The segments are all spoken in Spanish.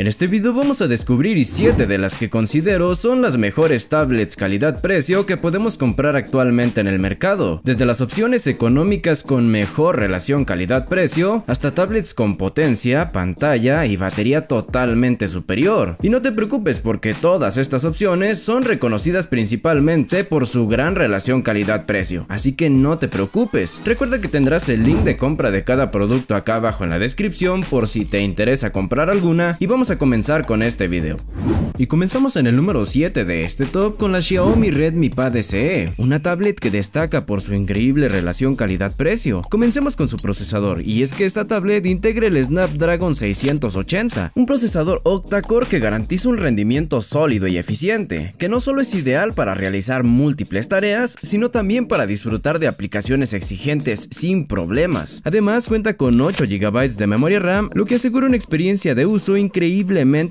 En este video vamos a descubrir 7 de las que considero son las mejores tablets calidad-precio que podemos comprar actualmente en el mercado, desde las opciones económicas con mejor relación calidad-precio hasta tablets con potencia, pantalla y batería totalmente superior. Y no te preocupes porque todas estas opciones son reconocidas principalmente por su gran relación calidad-precio, así que no te preocupes. Recuerda que tendrás el link de compra de cada producto acá abajo en la descripción por si te interesa comprar alguna y vamos a comenzar con este video. Y comenzamos en el número 7 de este top con la Xiaomi Redmi Pad SE, una tablet que destaca por su increíble relación calidad-precio. Comencemos con su procesador, y es que esta tablet integra el Snapdragon 680, un procesador octa-core que garantiza un rendimiento sólido y eficiente, que no solo es ideal para realizar múltiples tareas, sino también para disfrutar de aplicaciones exigentes sin problemas. Además cuenta con 8 GB de memoria RAM, lo que asegura una experiencia de uso increíble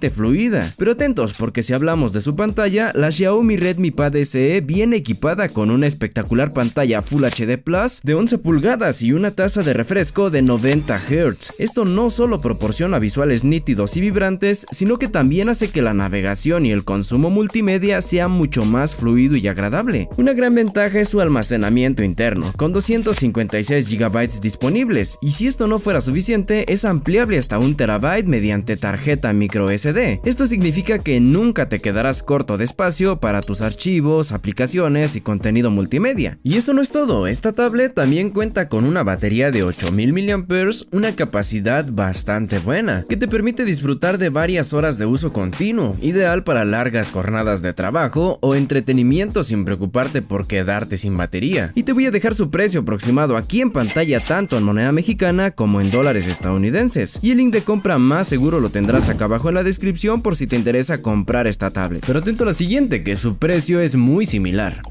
fluida. Pero atentos porque si hablamos de su pantalla, la Xiaomi Redmi Pad SE viene equipada con una espectacular pantalla Full HD Plus de 11 pulgadas y una tasa de refresco de 90 Hz. Esto no solo proporciona visuales nítidos y vibrantes, sino que también hace que la navegación y el consumo multimedia sea mucho más fluido y agradable. Una gran ventaja es su almacenamiento interno, con 256 GB disponibles, y si esto no fuera suficiente, es ampliable hasta un terabyte mediante tarjeta micro sd. Esto significa que nunca te quedarás corto de espacio para tus archivos, aplicaciones y contenido multimedia. Y eso no es todo, esta tablet también cuenta con una batería de 8000 mAh, una capacidad bastante buena, que te permite disfrutar de varias horas de uso continuo, ideal para largas jornadas de trabajo o entretenimiento sin preocuparte por quedarte sin batería. Y te voy a dejar su precio aproximado aquí en pantalla tanto en moneda mexicana como en dólares estadounidenses. Y el link de compra más seguro lo tendrás a abajo en la descripción por si te interesa comprar esta tablet. Pero atento a la siguiente, que su precio es muy similar.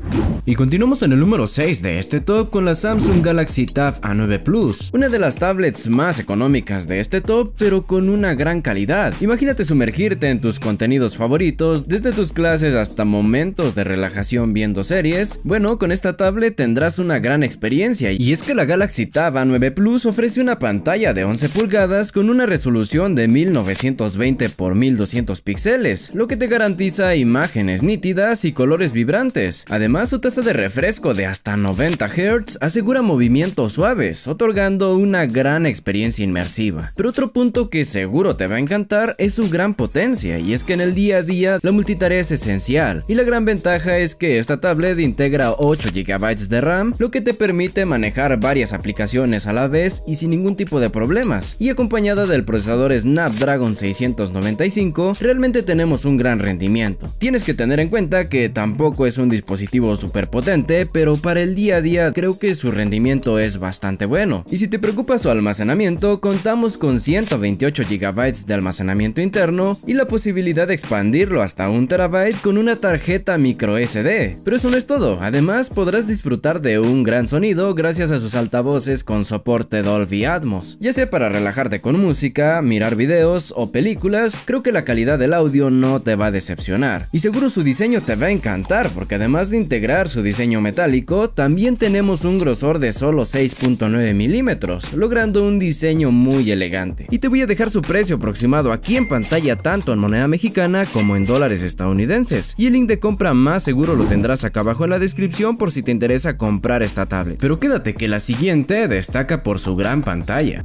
Y continuamos en el número 6 de este top con la Samsung Galaxy Tab A9 Plus, una de las tablets más económicas de este top, pero con una gran calidad. Imagínate sumergirte en tus contenidos favoritos, desde tus clases hasta momentos de relajación viendo series. Bueno, con esta tablet tendrás una gran experiencia y es que la Galaxy Tab A9 Plus ofrece una pantalla de 11 pulgadas con una resolución de 1920 20 x 1200 píxeles, lo que te garantiza imágenes nítidas y colores vibrantes. Además, su tasa de refresco de hasta 90 Hz asegura movimientos suaves, otorgando una gran experiencia inmersiva. Pero otro punto que seguro te va a encantar es su gran potencia, y es que en el día a día la multitarea es esencial, y la gran ventaja es que esta tablet integra 8 GB de RAM, lo que te permite manejar varias aplicaciones a la vez y sin ningún tipo de problemas, y acompañada del procesador Snapdragon 600 1995, realmente tenemos un gran rendimiento. Tienes que tener en cuenta que tampoco es un dispositivo súper potente, pero para el día a día creo que su rendimiento es bastante bueno. Y si te preocupa su almacenamiento, contamos con 128 GB de almacenamiento interno y la posibilidad de expandirlo hasta un terabyte con una tarjeta micro SD. Pero eso no es todo, además podrás disfrutar de un gran sonido gracias a sus altavoces con soporte Dolby Atmos, ya sea para relajarte con música, mirar videos o películas creo que la calidad del audio no te va a decepcionar. Y seguro su diseño te va a encantar, porque además de integrar su diseño metálico, también tenemos un grosor de solo 6.9 milímetros, logrando un diseño muy elegante. Y te voy a dejar su precio aproximado aquí en pantalla tanto en moneda mexicana como en dólares estadounidenses. Y el link de compra más seguro lo tendrás acá abajo en la descripción por si te interesa comprar esta tablet. Pero quédate que la siguiente destaca por su gran pantalla.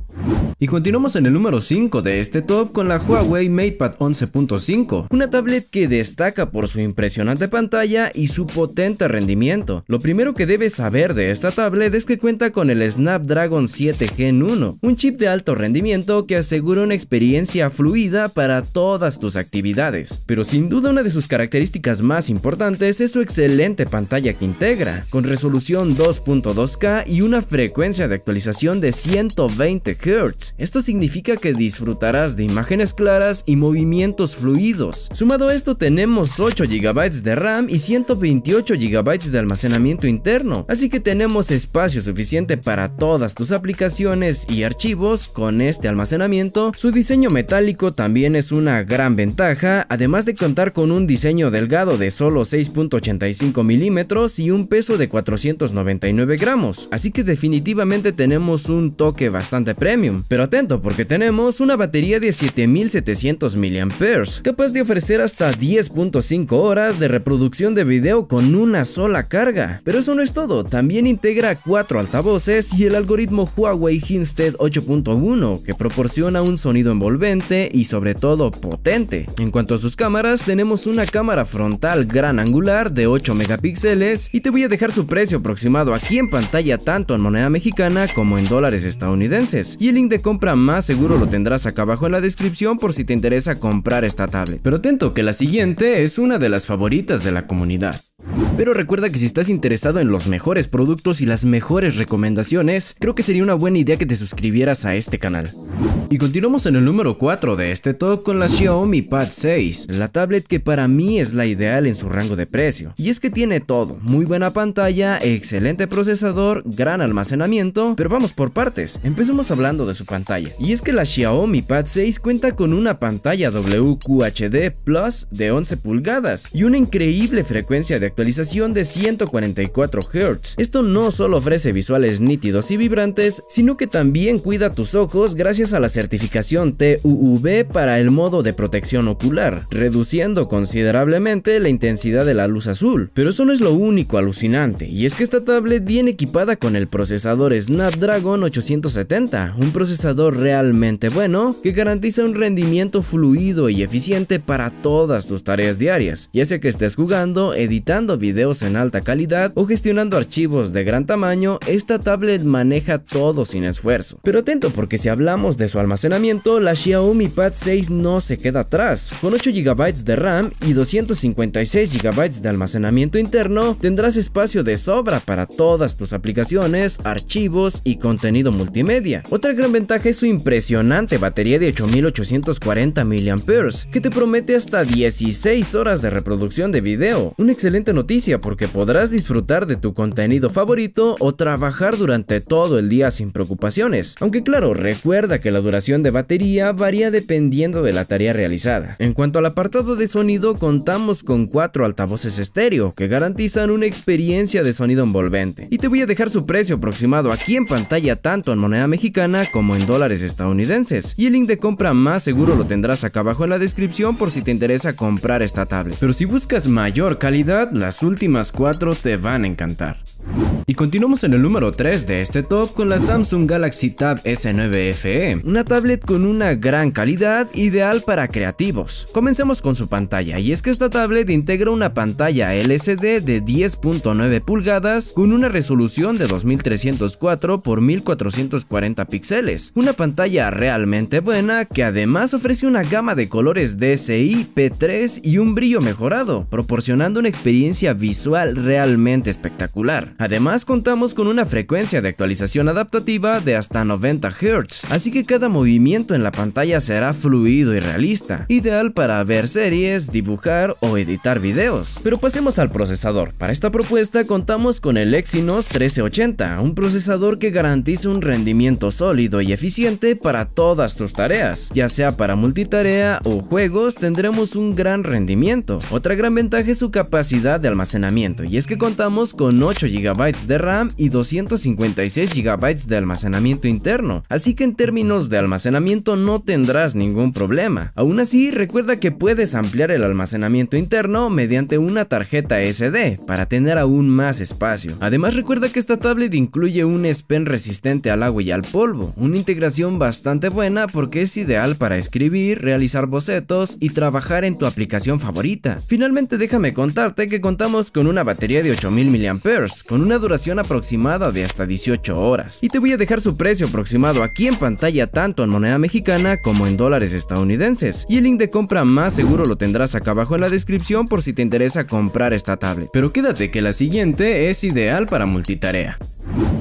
Y continuamos en el número 5 de este top con la Huawei Huawei MatePad 11.5, una tablet que destaca por su impresionante pantalla y su potente rendimiento. Lo primero que debes saber de esta tablet es que cuenta con el Snapdragon 7 Gen 1, un chip de alto rendimiento que asegura una experiencia fluida para todas tus actividades. Pero sin duda una de sus características más importantes es su excelente pantalla que integra, con resolución 2.2K y una frecuencia de actualización de 120 Hz. Esto significa que disfrutarás de imágenes y movimientos fluidos. Sumado a esto tenemos 8 GB de RAM y 128 GB de almacenamiento interno, así que tenemos espacio suficiente para todas tus aplicaciones y archivos con este almacenamiento. Su diseño metálico también es una gran ventaja, además de contar con un diseño delgado de solo 6.85 milímetros y un peso de 499 gramos, así que definitivamente tenemos un toque bastante premium. Pero atento porque tenemos una batería de 7700 700 miliamperes, capaz de ofrecer hasta 10.5 horas de reproducción de video con una sola carga. Pero eso no es todo, también integra cuatro altavoces y el algoritmo Huawei Hinstead 8.1 que proporciona un sonido envolvente y sobre todo potente. En cuanto a sus cámaras, tenemos una cámara frontal gran angular de 8 megapíxeles y te voy a dejar su precio aproximado aquí en pantalla tanto en moneda mexicana como en dólares estadounidenses. Y el link de compra más seguro lo tendrás acá abajo en la descripción por si te interesa comprar esta tablet. Pero atento que la siguiente es una de las favoritas de la comunidad. Pero recuerda que si estás interesado en los mejores productos y las mejores recomendaciones, creo que sería una buena idea que te suscribieras a este canal. Y continuamos en el número 4 de este top con la Xiaomi Pad 6, la tablet que para mí es la ideal en su rango de precio. Y es que tiene todo, muy buena pantalla, excelente procesador, gran almacenamiento, pero vamos por partes. Empecemos hablando de su pantalla. Y es que la Xiaomi Pad 6 cuenta con una pantalla WQHD Plus de 11 pulgadas y una increíble frecuencia de actualización de 144 Hz. Esto no solo ofrece visuales nítidos y vibrantes, sino que también cuida tus ojos gracias a las certificación TUV para el modo de protección ocular, reduciendo considerablemente la intensidad de la luz azul. Pero eso no es lo único alucinante, y es que esta tablet viene equipada con el procesador Snapdragon 870, un procesador realmente bueno que garantiza un rendimiento fluido y eficiente para todas tus tareas diarias, ya sea que estés jugando, editando videos en alta calidad o gestionando archivos de gran tamaño, esta tablet maneja todo sin esfuerzo. Pero atento porque si hablamos de su almacenamiento, la Xiaomi Pad 6 no se queda atrás. Con 8 GB de RAM y 256 GB de almacenamiento interno, tendrás espacio de sobra para todas tus aplicaciones, archivos y contenido multimedia. Otra gran ventaja es su impresionante batería de 8840 mAh, que te promete hasta 16 horas de reproducción de video. Una excelente noticia porque podrás disfrutar de tu contenido favorito o trabajar durante todo el día sin preocupaciones. Aunque claro, recuerda que la duración de batería varía dependiendo de la tarea realizada. En cuanto al apartado de sonido, contamos con cuatro altavoces estéreo que garantizan una experiencia de sonido envolvente. Y te voy a dejar su precio aproximado aquí en pantalla tanto en moneda mexicana como en dólares estadounidenses. Y el link de compra más seguro lo tendrás acá abajo en la descripción por si te interesa comprar esta tablet. Pero si buscas mayor calidad, las últimas cuatro te van a encantar. Y continuamos en el número 3 de este top con la Samsung Galaxy Tab S9 FE, una tablet con una gran calidad ideal para creativos. Comencemos con su pantalla y es que esta tablet integra una pantalla LCD de 10.9 pulgadas con una resolución de 2304 x 1440 píxeles, una pantalla realmente buena que además ofrece una gama de colores DCI, P3 y un brillo mejorado, proporcionando una experiencia visual realmente espectacular. Además contamos con una frecuencia de actualización adaptativa de hasta 90 Hz, así que cada movimiento en la pantalla será fluido y realista, ideal para ver series, dibujar o editar videos. Pero pasemos al procesador. Para esta propuesta contamos con el Exynos 1380, un procesador que garantiza un rendimiento sólido y eficiente para todas tus tareas, ya sea para multitarea o juegos tendremos un gran rendimiento. Otra gran ventaja es su capacidad de almacenamiento y es que contamos con 8 GB de RAM y 256 GB de almacenamiento interno, así que en términos de almacenamiento no tendrás ningún problema. Aún así, recuerda que puedes ampliar el almacenamiento interno mediante una tarjeta SD para tener aún más espacio. Además, recuerda que esta tablet incluye un pen resistente al agua y al polvo, una integración bastante buena porque es ideal para escribir, realizar bocetos y trabajar en tu aplicación favorita. Finalmente, déjame contarte que contamos con una batería de 8000 mAh con una duración aproximada de hasta 18 horas. Y te voy a dejar su precio aproximado aquí en pantalla tanto en moneda mexicana como en dólares estadounidenses. Y el link de compra más seguro lo tendrás acá abajo en la descripción por si te interesa comprar esta tablet. Pero quédate que la siguiente es ideal para multitarea.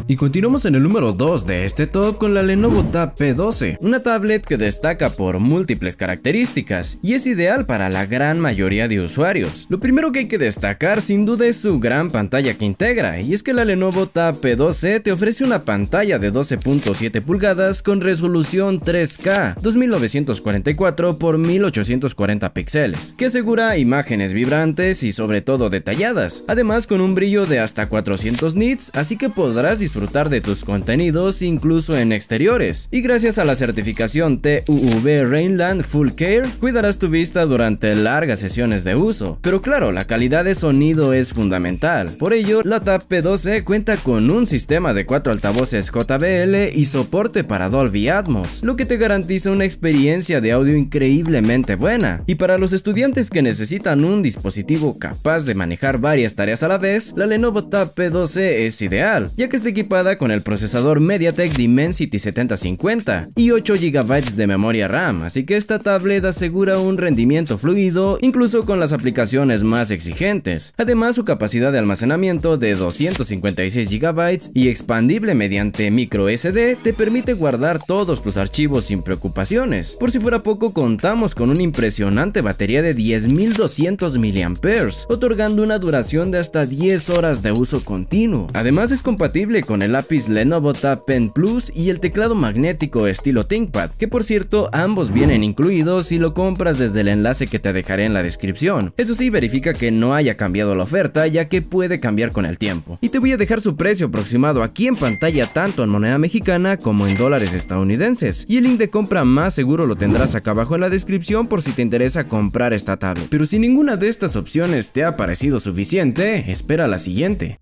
Y continuamos en el número 2 de este top con la Lenovo Tab P12, una tablet que destaca por múltiples características y es ideal para la gran mayoría de usuarios. Lo primero que hay que destacar sin duda es su gran pantalla que integra y es que la Lenovo Tab P12 te ofrece una pantalla de 12.7 pulgadas con resolución 3K 2944 x 1840 píxeles, que asegura imágenes vibrantes y sobre todo detalladas, además con un brillo de hasta 400 nits, así que podrás disfrutar disfrutar de tus contenidos incluso en exteriores. Y gracias a la certificación TUV Rainland Full Care, cuidarás tu vista durante largas sesiones de uso. Pero claro, la calidad de sonido es fundamental. Por ello, la TAP P12 cuenta con un sistema de cuatro altavoces JBL y soporte para Dolby Atmos, lo que te garantiza una experiencia de audio increíblemente buena. Y para los estudiantes que necesitan un dispositivo capaz de manejar varias tareas a la vez, la Lenovo TAP P12 es ideal, ya que este con el procesador MediaTek Dimensity 7050 y 8 GB de memoria RAM, así que esta tablet asegura un rendimiento fluido incluso con las aplicaciones más exigentes. Además, su capacidad de almacenamiento de 256 GB y expandible mediante micro SD te permite guardar todos tus archivos sin preocupaciones. Por si fuera poco, contamos con una impresionante batería de 10.200 mAh, otorgando una duración de hasta 10 horas de uso continuo. Además, es compatible con con el lápiz Lenovo Tab Pen Plus y el teclado magnético estilo ThinkPad, que por cierto ambos vienen incluidos si lo compras desde el enlace que te dejaré en la descripción. Eso sí, verifica que no haya cambiado la oferta ya que puede cambiar con el tiempo. Y te voy a dejar su precio aproximado aquí en pantalla tanto en moneda mexicana como en dólares estadounidenses. Y el link de compra más seguro lo tendrás acá abajo en la descripción por si te interesa comprar esta tablet. Pero si ninguna de estas opciones te ha parecido suficiente, espera la siguiente.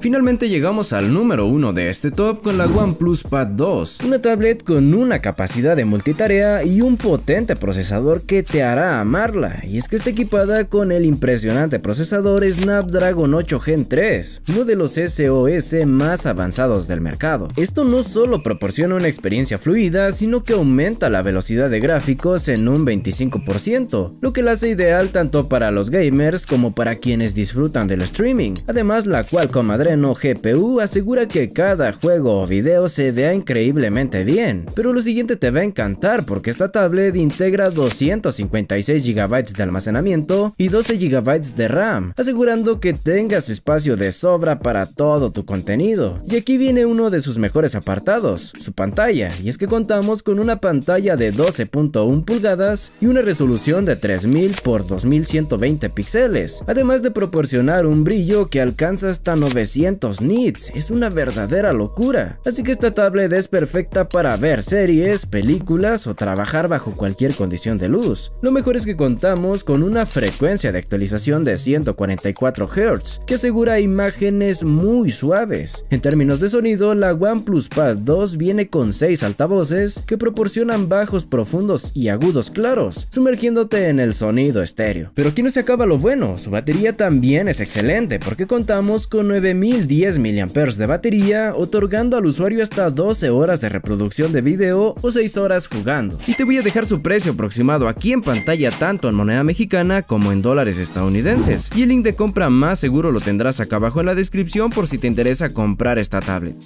Finalmente llegamos al número uno de este top con la OnePlus Pad 2, una tablet con una capacidad de multitarea y un potente procesador que te hará amarla, y es que está equipada con el impresionante procesador Snapdragon 8 Gen 3, uno de los SOS más avanzados del mercado. Esto no solo proporciona una experiencia fluida, sino que aumenta la velocidad de gráficos en un 25%, lo que la hace ideal tanto para los gamers como para quienes disfrutan del streaming. Además, la Qualcomm Adreno GPU asegura que que cada juego o video se vea increíblemente bien, pero lo siguiente te va a encantar porque esta tablet integra 256 GB de almacenamiento y 12 GB de RAM, asegurando que tengas espacio de sobra para todo tu contenido. Y aquí viene uno de sus mejores apartados, su pantalla, y es que contamos con una pantalla de 12.1 pulgadas y una resolución de 3000 x 2120 píxeles, además de proporcionar un brillo que alcanza hasta 900 nits, es una verdadera verdadera locura. Así que esta tablet es perfecta para ver series, películas o trabajar bajo cualquier condición de luz. Lo mejor es que contamos con una frecuencia de actualización de 144 Hz, que asegura imágenes muy suaves. En términos de sonido, la OnePlus Pad 2 viene con 6 altavoces que proporcionan bajos profundos y agudos claros, sumergiéndote en el sonido estéreo. Pero aquí no se acaba lo bueno, su batería también es excelente porque contamos con 9010 mAh de batería otorgando al usuario hasta 12 horas de reproducción de video o 6 horas jugando. Y te voy a dejar su precio aproximado aquí en pantalla tanto en moneda mexicana como en dólares estadounidenses. Y el link de compra más seguro lo tendrás acá abajo en la descripción por si te interesa comprar esta tablet.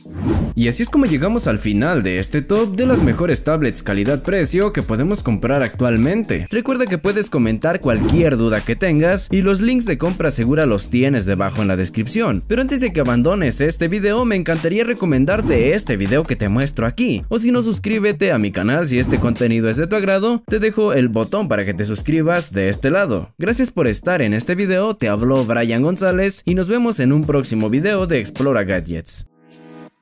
Y así es como llegamos al final de este top de las mejores tablets calidad-precio que podemos comprar actualmente. Recuerda que puedes comentar cualquier duda que tengas y los links de compra segura los tienes debajo en la descripción. Pero antes de que abandones este video me encantaría recomendarte este video que te muestro aquí. O si no, suscríbete a mi canal si este contenido es de tu agrado. Te dejo el botón para que te suscribas de este lado. Gracias por estar en este video, te habló Brian González y nos vemos en un próximo video de Explora Gadgets.